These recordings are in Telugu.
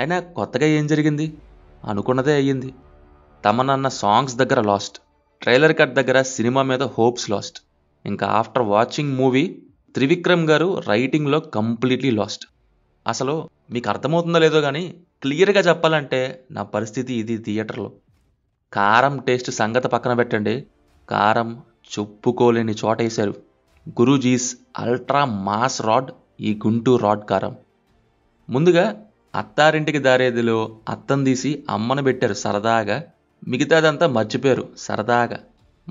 అయినా కొత్తగా ఏం జరిగింది అనుకున్నదే అయ్యింది తమనన్న సాంగ్స్ దగ్గర లాస్ట్ ట్రైలర్ కట్ దగ్గర సినిమా మీద హోప్స్ లాస్ట్ ఇంకా after watching movie Trivikram garu రైటింగ్లో కంప్లీట్లీ లాస్ట్ అసలు మీకు అర్థమవుతుందో లేదో కానీ క్లియర్గా చెప్పాలంటే నా పరిస్థితి ఇది థియేటర్లో కారం టేస్ట్ సంగతి పక్కన పెట్టండి కారం చెప్పుకోలేని చోట వేశారు గురూజీస్ అల్ట్రా మాస్ రాడ్ ఈ గుంటూరు రాడ్ కారం ముందుగా అత్తారింటికి దారేదిలో అత్తం తీసి అమ్మను పెట్టారు సరదాగా మిగతాదంతా మర్చిపోయారు సరదాగా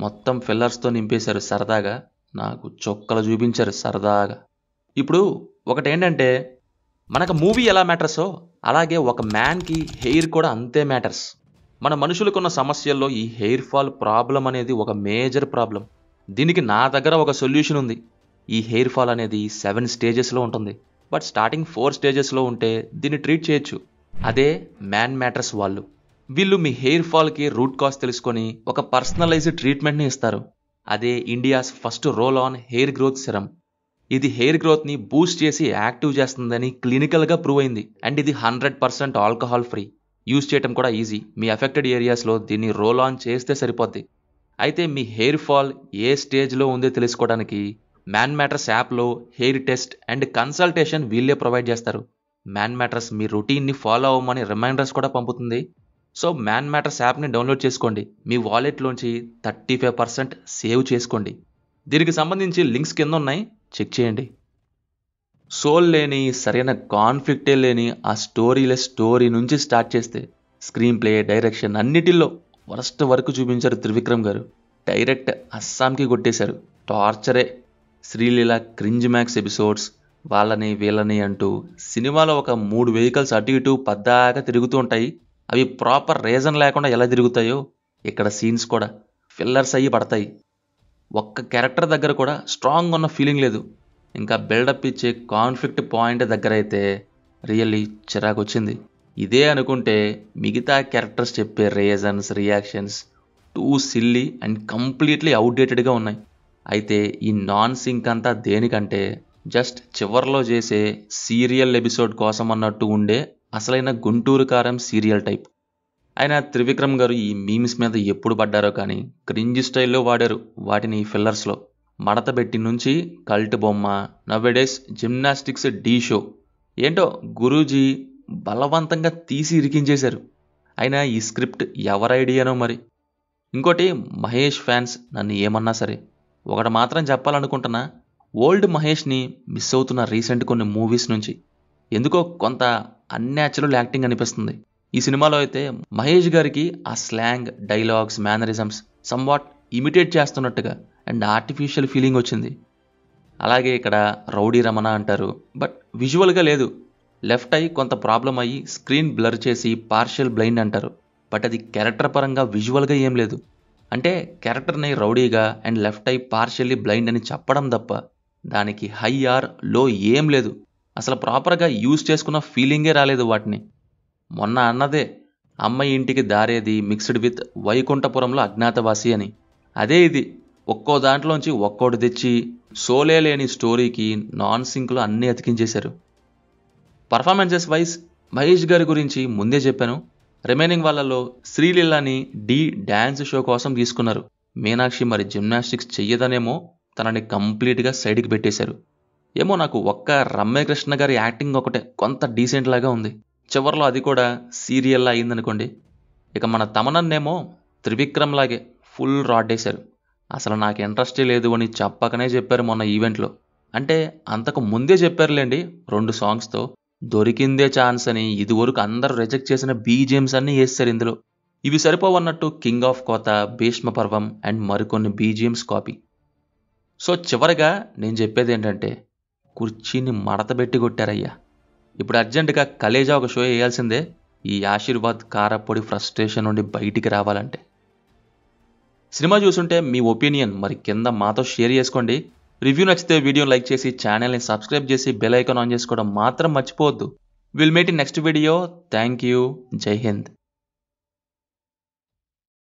మొత్తం ఫిల్లర్స్తో నింపేశారు సరదాగా నాకు చొక్కలు చూపించారు సరదాగా ఇప్పుడు ఒకటేంటంటే మనకు మూవీ ఎలా మ్యాటర్సో అలాగే ఒక మ్యాన్కి హెయిర్ కూడా అంతే మ్యాటర్స్ మన మనుషులకున్న సమస్యల్లో ఈ హెయిర్ ఫాల్ ప్రాబ్లం అనేది ఒక మేజర్ ప్రాబ్లం దీనికి నా దగ్గర ఒక సొల్యూషన్ ఉంది ఈ హెయిర్ ఫాల్ అనేది సెవెన్ స్టేజెస్లో ఉంటుంది బట్ స్టార్టింగ్ ఫోర్ స్టేజెస్లో ఉంటే దీన్ని ట్రీట్ చేయొచ్చు అదే మ్యాన్ మ్యాటర్స్ వాళ్ళు వీళ్ళు మీ హెయిర్ ఫాల్కి రూట్ కాజ్ తెలుసుకొని ఒక పర్సనలైజ్డ్ ట్రీట్మెంట్ని ఇస్తారు అదే India's first roll on hair growth serum ఇది హెయిర్ గ్రోత్ని బూస్ట్ చేసి యాక్టివ్ చేస్తుందని క్లినికల్గా ప్రూవ్ అయింది అండ్ ఇది hundred percent alcohol free use చేయటం కూడా ఈజీ మీ అఫెక్టెడ్ ఏరియాస్లో దీన్ని రోల్ ఆన్ చేస్తే సరిపోద్ది అయితే మీ హెయిర్ ఫాల్ ఏ స్టేజ్లో ఉందో తెలుసుకోవడానికి మ్యాన్ మ్యాటర్స్ యాప్లో హెయిర్ టెస్ట్ అండ్ కన్సల్టేషన్ వీళ్ళే ప్రొవైడ్ చేస్తారు మ్యాన్ మ్యాటర్స్ మీ రొటీన్ని ఫాలో అవ్వమని రిమైండర్స్ కూడా పంపుతుంది సో మ్యాన్ మ్యాటర్స్ యాప్ని డౌన్లోడ్ చేసుకోండి మీ వాలెట్లోంచి థర్టీ ఫైవ్ పర్సెంట్ సేవ్ చేసుకోండి దీనికి సంబంధించి లింక్స్ కింద ఉన్నాయి చెక్ చేయండి సోల్ లేని సరైన కాన్ఫ్లిక్టే లేని ఆ స్టోరీలెస్ స్టోరీ నుంచి స్టార్ట్ చేస్తే స్క్రీన్ ప్లే డైరెక్షన్ అన్నిటిలో వరస్ట్ వరకు చూపించారు త్రివిక్రమ్ గారు డైరెక్ట్ అస్సాంకి కొట్టేశారు టార్చరే శ్రీలీల క్రింజ్ మ్యాక్స్ ఎపిసోడ్స్ వాళ్ళని వీళ్ళని అంటూ సినిమాలో ఒక మూడు వెహికల్స్ అటు ఇటు పద్దాగా తిరుగుతూ ఉంటాయి అవి ప్రాపర్ రీజన్ లేకుండా ఎలా తిరుగుతాయో ఇక్కడ సీన్స్ కూడా ఫిల్లర్స్ అయ్యి పడతాయి ఒక్క క్యారెక్టర్ దగ్గర కూడా స్ట్రాంగ్ ఉన్న ఫీలింగ్ లేదు ఇంకా బిల్డప్ ఇచ్చే కాన్ఫ్లిక్ట్ పాయింట్ దగ్గర అయితే రియల్లీ చిరాకు వచ్చింది ఇదే అనుకుంటే మిగతా క్యారెక్టర్స్ చెప్పే reasons reactions too silly and completely అవుట్డేటెడ్గా ఉన్నాయి అయితే ఈ నాన్ సింక్ అంతా దేనికంటే జస్ట్ చివర్లో చేసే సీరియల్ ఎపిసోడ్ కోసం అన్నట్టు ఉండే అసలైన గుంటూరు కారం సీరియల్ టైప్ ఆయన త్రివిక్రమ్ గారు ఈ మీమ్స్ మీద ఎప్పుడు పడ్డారో కానీ క్రింజ్ స్టైల్లో వాడారు వాటిని ఫిల్లర్స్లో మడత పెట్టి నుంచి కల్ట్ బొమ్మ నవ్వెడేస్ జిమ్నాస్టిక్స్ డీ షో ఏంటో గురూజీ బలవంతంగా తీసి ఇరికించేశారు అయినా ఈ స్క్రిప్ట్ ఎవరైడియానో ఐడియానో మరి ఇంకోటి మహేష్ ఫ్యాన్స్ నన్ను ఏమన్నా సరే ఒకటి మాత్రం చెప్పాలనుకుంటున్నా ఓల్డ్ మహేష్ని మిస్ అవుతున్న రీసెంట్ కొన్ని మూవీస్ నుంచి ఎందుకో కొంత అన్యాచురల్ యాక్టింగ్ అనిపిస్తుంది ఈ సినిమాలో అయితే మహేష్ గారికి ఆ స్లాంగ్ డైలాగ్స్ మేనరిజమ్స్ సంవాట్ ఇమిటేట్ చేస్తున్నట్టుగా అండ్ ఆర్టిఫిషియల్ ఫీలింగ్ వచ్చింది అలాగే ఇక్కడ రౌడీ రమణ అంటారు బట్ విజువల్గా లేదు లెఫ్ట్ అయ్యి కొంత ప్రాబ్లం అయ్యి స్క్రీన్ బ్లర్ చేసి పార్షియల్ బ్లైండ్ అంటారు బట్ అది క్యారెక్టర్ పరంగా విజువల్గా ఏం లేదు అంటే క్యారెక్టర్ని రౌడీగా and left eye partially blind అని చెప్పడం తప్ప దానికి హై ఆర్ లో ఏం లేదు అసలు ప్రాపర్గా యూజ్ చేసుకున్న ఫీలింగే రాలేదు వాటిని మొన్న అన్నదే అమ్మాయి ఇంటికి దారేది మిక్స్డ్ విత్ వైకుంఠపురంలో అజ్ఞాతవాసి అని అదే ఇది ఒక్కో దాంట్లోంచి ఒక్కోటి తెచ్చి సోలే లేని స్టోరీకి నాన్ సింక్లో అన్నీ అతికించేశారు పర్ఫార్మెన్సెస్ వైజ్ మహేష్ గారి గురించి ముందే చెప్పాను రిమైనింగ్ వాళ్ళలో శ్రీలీలని డి డ్యాన్స్ షో కోసం తీసుకున్నారు మీనాక్షి మరి జిమ్నాస్టిక్స్ చెయ్యదనేమో తనని కంప్లీట్గా సైడ్కి పెట్టేశారు ఏమో నాకు ఒక్క రమ్య కృష్ణ గారి యాక్టింగ్ ఒకటే కొంత డీసెంట్ లాగా ఉంది చివరిలో అది కూడా సీరియల్లా అయిందనుకోండి ఇక మన తమనన్నేమో త్రివిక్రమ్ లాగే ఫుల్ రాడ్డేశారు అసలు నాకు ఇంట్రెస్టే లేదు అని చెప్పకనే చెప్పారు మొన్న ఈవెంట్లో అంటే అంతకు ముందే చెప్పారులేండి రెండు సాంగ్స్తో దొరికిందే ఛాన్స్ అని ఇదివరకు అందరూ రిజెక్ట్ చేసిన బీజిఎంస్ అన్నీ వేస్తారు ఇందులో ఇవి సరిపోవన్నట్టు కింగ్ ఆఫ్ కోత భీష్మ పర్వం అండ్ మరికొన్ని బీజిఎంస్ కాపీ సో చివరిగా నేను చెప్పేది ఏంటంటే కుర్చీని మడతబెట్టి కొట్టారయ్యా ఇప్పుడు అర్జెంటుగా కలేజా ఒక షో వేయాల్సిందే ఈ ఆశీర్వాద్ కారపొడి ఫ్రస్ట్రేషన్ నుండి బయటికి రావాలంటే సినిమా చూసుంటే మీ ఒపీనియన్ మరి కింద మాతో షేర్ చేసుకోండి రివ్యూ నచ్చితే వీడియో లైక్ చేసి ఛానల్ని సబ్స్క్రైబ్ చేసి బెల్ ఐకాన్ ఆన్ చేసుకోవడం మాత్రం మర్చిపోవద్దు we'll meet in next video thank you Jai Hind